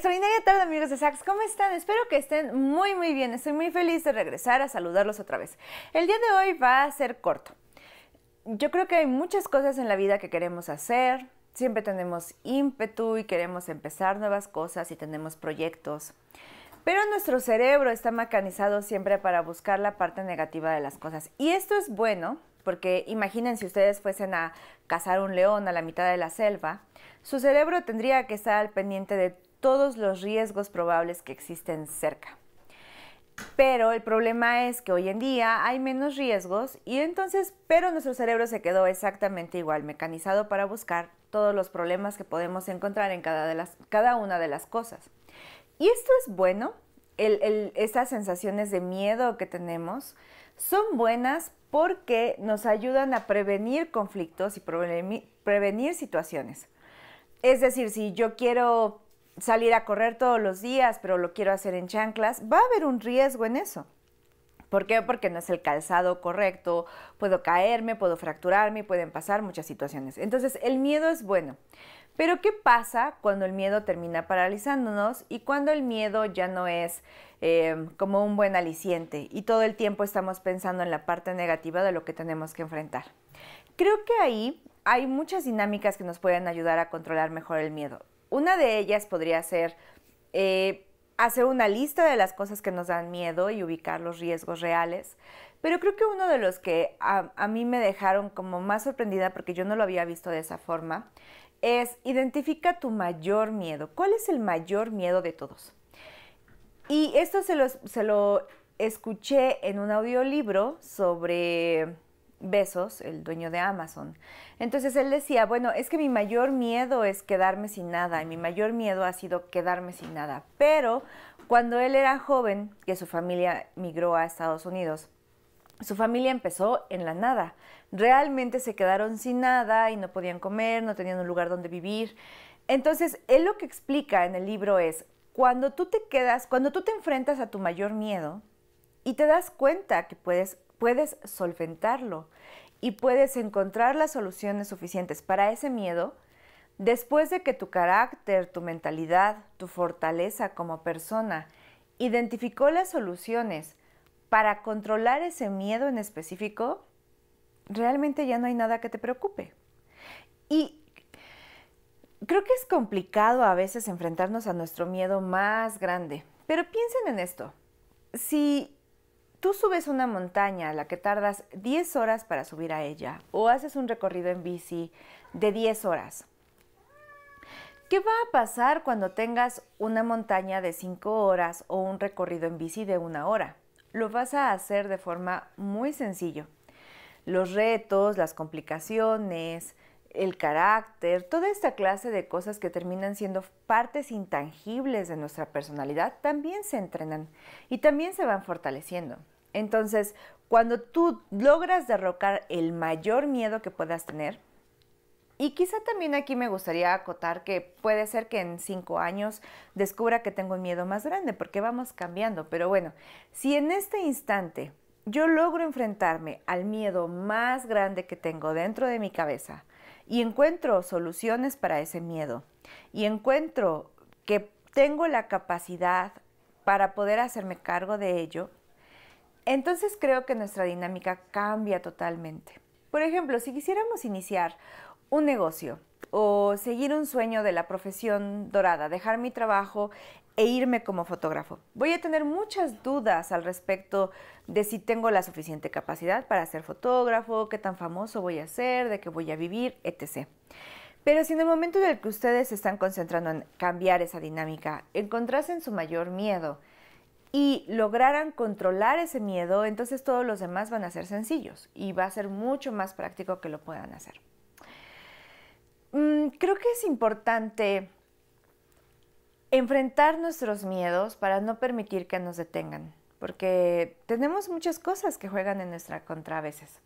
Extraordinaria tarde amigos de Sax, ¿cómo están? Espero que estén muy muy bien, estoy muy feliz de regresar a saludarlos otra vez. El día de hoy va a ser corto. Yo creo que hay muchas cosas en la vida que queremos hacer, siempre tenemos ímpetu y queremos empezar nuevas cosas y tenemos proyectos, pero nuestro cerebro está mecanizado siempre para buscar la parte negativa de las cosas y esto es bueno porque imaginen si ustedes fuesen a cazar un león a la mitad de la selva, su cerebro tendría que estar al pendiente de todos los riesgos probables que existen cerca. Pero el problema es que hoy en día hay menos riesgos y entonces, pero nuestro cerebro se quedó exactamente igual, mecanizado para buscar todos los problemas que podemos encontrar en cada, de las, cada una de las cosas. Y esto es bueno, esas estas sensaciones de miedo que tenemos son buenas porque nos ayudan a prevenir conflictos y prevenir situaciones. Es decir, si yo quiero salir a correr todos los días, pero lo quiero hacer en chanclas, va a haber un riesgo en eso. ¿Por qué? Porque no es el calzado correcto, puedo caerme, puedo fracturarme, pueden pasar muchas situaciones. Entonces, el miedo es bueno. Pero ¿qué pasa cuando el miedo termina paralizándonos y cuando el miedo ya no es eh, como un buen aliciente y todo el tiempo estamos pensando en la parte negativa de lo que tenemos que enfrentar? Creo que ahí hay muchas dinámicas que nos pueden ayudar a controlar mejor el miedo. Una de ellas podría ser eh, hacer una lista de las cosas que nos dan miedo y ubicar los riesgos reales. Pero creo que uno de los que a, mí me dejaron como más sorprendida porque yo no lo había visto de esa forma es identifica tu mayor miedo. ¿Cuál es el mayor miedo de todos? Y esto se se lo escuché en un audiolibro sobre Besos, el dueño de Amazon. Entonces él decía, bueno, es que mi mayor miedo es quedarme sin nada y mi mayor miedo ha sido quedarme sin nada. Pero cuando él era joven, que su familia migró a Estados Unidos, su familia empezó en la nada. Realmente se quedaron sin nada y no podían comer, no tenían un lugar donde vivir. Entonces, él lo que explica en el libro es, cuando tú te quedas, cuando tú te enfrentas a tu mayor miedo y te das cuenta que puedes puedes solventarlo y puedes encontrar las soluciones suficientes para ese miedo después de que tu carácter, tu mentalidad, tu fortaleza como persona identificó las soluciones para controlar ese miedo en específico, realmente ya no hay nada que te preocupe. Y creo que es complicado a veces enfrentarnos a nuestro miedo más grande, pero piensen en esto. Si tú subes una montaña a la que tardas 10 horas para subir a ella o haces un recorrido en bici de 10 horas, ¿Qué va a pasar cuando tengas una montaña de 5 horas o un recorrido en bici de una hora? Lo vas a hacer de forma muy sencillo. Los retos, las complicaciones, el carácter, toda esta clase de cosas que terminan siendo partes intangibles de nuestra personalidad, también se entrenan y también se van fortaleciendo. Entonces, cuando tú logras derrocar el mayor miedo que puedas tener, y quizá también aquí me gustaría acotar que puede ser que en cinco años descubra que tengo un miedo más grande, porque vamos cambiando. Pero bueno, si en este instante yo logro enfrentarme al miedo más grande que tengo dentro de mi cabeza, y encuentro soluciones para ese miedo y encuentro que tengo la capacidad para poder hacerme cargo de ello, entonces creo que nuestra dinámica cambia totalmente. Por ejemplo, si quisiéramos iniciar un negocio, o seguir un sueño de la profesión dorada, dejar mi trabajo e irme como fotógrafo. Voy a tener muchas dudas al respecto de si tengo la suficiente capacidad para ser fotógrafo, qué tan famoso voy a ser, de qué voy a vivir, etc. Pero si en el momento en el que ustedes se están concentrando en cambiar esa dinámica, encontrasen su mayor miedo y lograran controlar ese miedo, entonces todos los demás van a ser sencillos y va a ser mucho más práctico que lo puedan hacer. Mm, creo que es importante enfrentar nuestros miedos para no permitir que nos detengan, porque tenemos muchas cosas que juegan en nuestra contra a veces.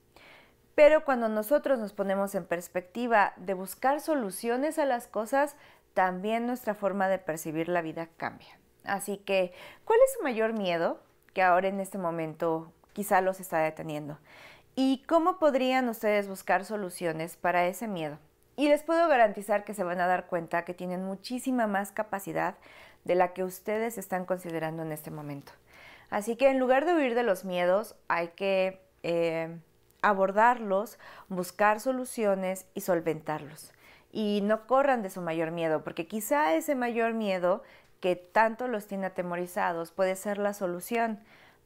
Pero cuando nosotros nos ponemos en perspectiva de buscar soluciones a las cosas, también nuestra forma de percibir la vida cambia. Así que, ¿cuál es su mayor miedo que ahora en este momento quizá los está deteniendo? ¿Y cómo podrían ustedes buscar soluciones para ese miedo? Y les puedo garantizar que se van a dar cuenta que tienen muchísima más capacidad de la que ustedes están considerando en este momento. Así que en lugar de huir de los miedos, hay que eh, abordarlos, buscar soluciones y solventarlos. Y no corran de su mayor miedo, porque quizá ese mayor miedo que tanto los tiene atemorizados puede ser la solución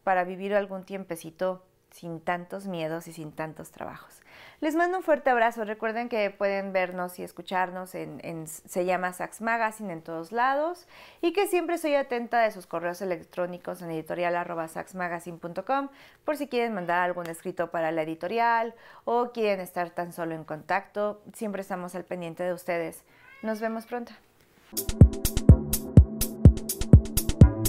para vivir algún tiempecito sin tantos miedos y sin tantos trabajos. Les mando un fuerte abrazo. Recuerden que pueden vernos y escucharnos en, Se llama Sax Magazine en todos lados y que siempre soy atenta de sus correos electrónicos en editorial.saxmagazine.com por si quieren mandar algún escrito para la editorial o quieren estar tan solo en contacto. Siempre estamos al pendiente de ustedes. Nos vemos pronto.